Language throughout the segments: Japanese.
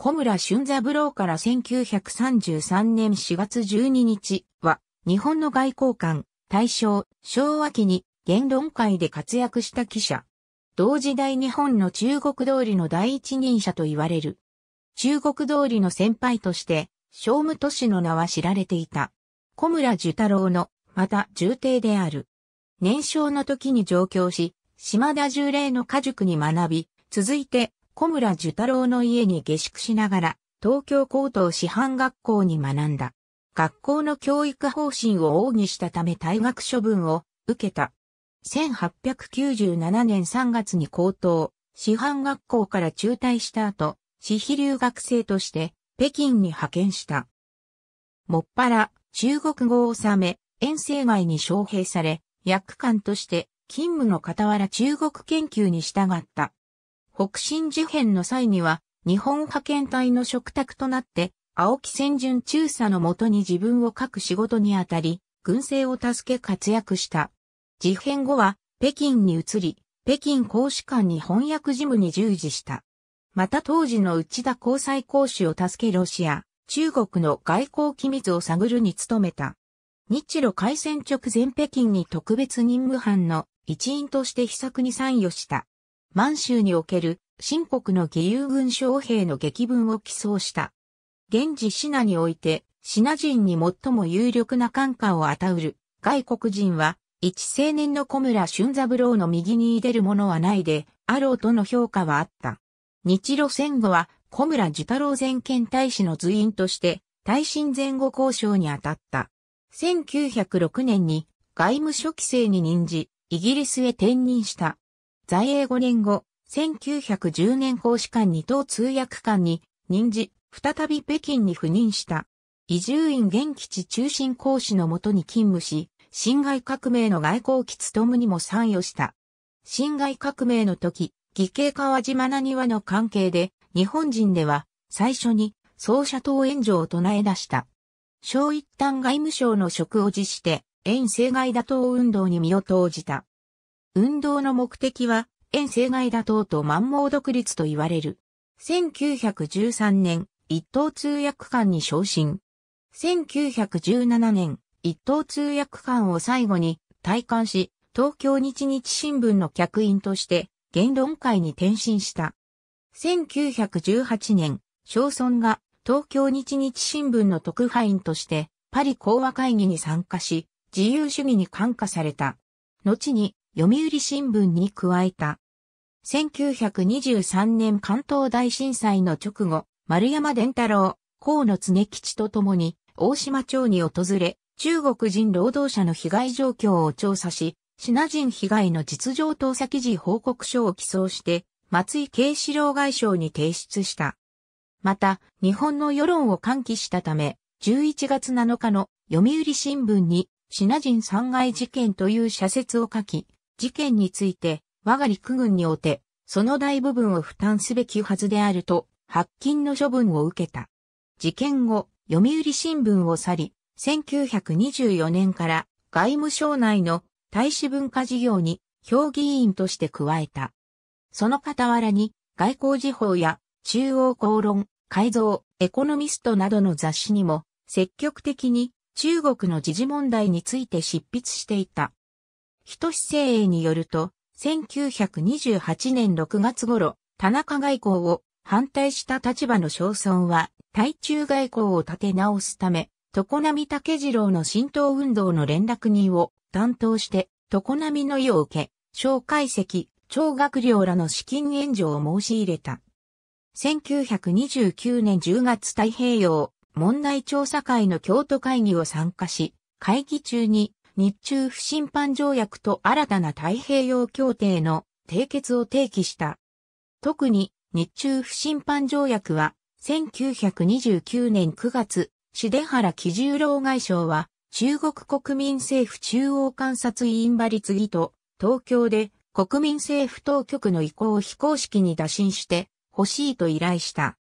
小村俊三郎から1933年4月12日は、日本の外交官、大正、昭和期に言論会で活躍した記者。同時代日本の中国通りの第一人者と言われる。中国通りの先輩として、商務都市の名は知られていた。小村寿太郎の、また重帝である。年少の時に上京し、島田重礼の家塾に学び、続いて小村寿太郎の家に下宿しながら、東京高等師範学校に学んだ。学校の教育方針を応ぎしたため退学処分を受けた。1897年3月に高等、師範学校から中退した後、私費留学生として北京に派遣した。もっぱら中国語を収め、遠征外に招聘され、役官として勤務の傍ら中国研究に従った。北進事変の際には、日本派遣隊の食卓となって、青木千順中佐のもとに自分を書く仕事にあたり、軍政を助け活躍した。事変後は、北京に移り、北京公使館に翻訳事務に従事した。また当時の内田交際公使を助けロシア、中国の外交機密を探るに努めた。日露開戦直前北京に特別任務班の一員として秘策に参与した。満州における新国の義勇軍将兵の激文を起草した。現時シナにおいて、シナ人に最も有力な官化を与うる外国人は、一青年の小村俊三郎の右に出るものはないで、あろうとの評価はあった。日露戦後は、小村寿太郎前県大使の随員として、耐震前後交渉に当たった。1906年に外務諸規制に任じ、イギリスへ転任した。在英5年後、1910年公使館に党通訳官に任じ、再び北京に赴任した。移住院現基地中心公使のもとに勤務し、辛亥革命の外交機務にも参与した。辛亥革命の時、義兄川島な庭の関係で、日本人では最初に総社党援助を唱え出した。小一旦外務省の職を辞して、遠征外打倒運動に身を投じた。運動の目的は、遠征外打倒と満盲独立と言われる。1913年、一等通訳官に昇進。1917年、一等通訳官を最後に退官し、東京日日新聞の客員として言論会に転身した。1918年、小村が東京日日新聞の特派員としてパリ講和会議に参加し、自由主義に感化された。後に読売新聞に加えた。1923年関東大震災の直後、丸山伝太郎、河野常吉と共に大島町に訪れ、中国人労働者の被害状況を調査し、品人被害の実情等査記事報告書を寄贈して、松井慶志郎外相に提出した。また、日本の世論を喚起したため、11月7日の読売新聞に、品人3害事件という社説を書き、事件について、我が陸軍におて、その大部分を負担すべきはずであると、発禁の処分を受けた。事件後、読売新聞を去り、1924年から外務省内の大使文化事業に評議員として加えた。その傍らに外交時報や中央公論、改造、エコノミストなどの雑誌にも積極的に中国の時事問題について執筆していた。人志精鋭によると、1928年6月頃、田中外交を反対した立場の小村は、対中外交を立て直すため、常波武次郎の浸透運動の連絡人を担当して、常波の意を受け、小解析、超学良らの資金援助を申し入れた。1929年10月太平洋問題調査会の京都会議を参加し、会議中に日中不審判条約と新たな太平洋協定の締結を提起した。特に日中不審判条約は1929年9月、シ出原基十郎外相は中国国民政府中央監察委員張継ぎと東京で国民政府当局の意向を非公式に打診して欲しいと依頼した。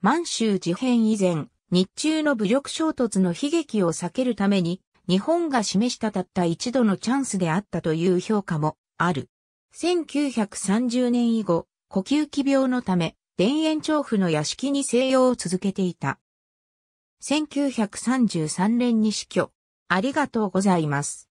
満州事変以前、日中の武力衝突の悲劇を避けるために日本が示したたった一度のチャンスであったという評価もある。1930年以後、呼吸器病のため、田園調布の屋敷に静養を続けていた。1933年に死去。ありがとうございます。